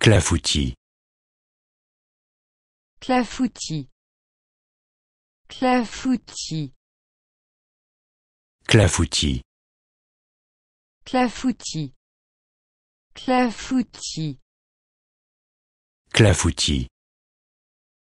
clafoutis clafoutis clafoutis clafoutis clafoutis clafoutis clafoutis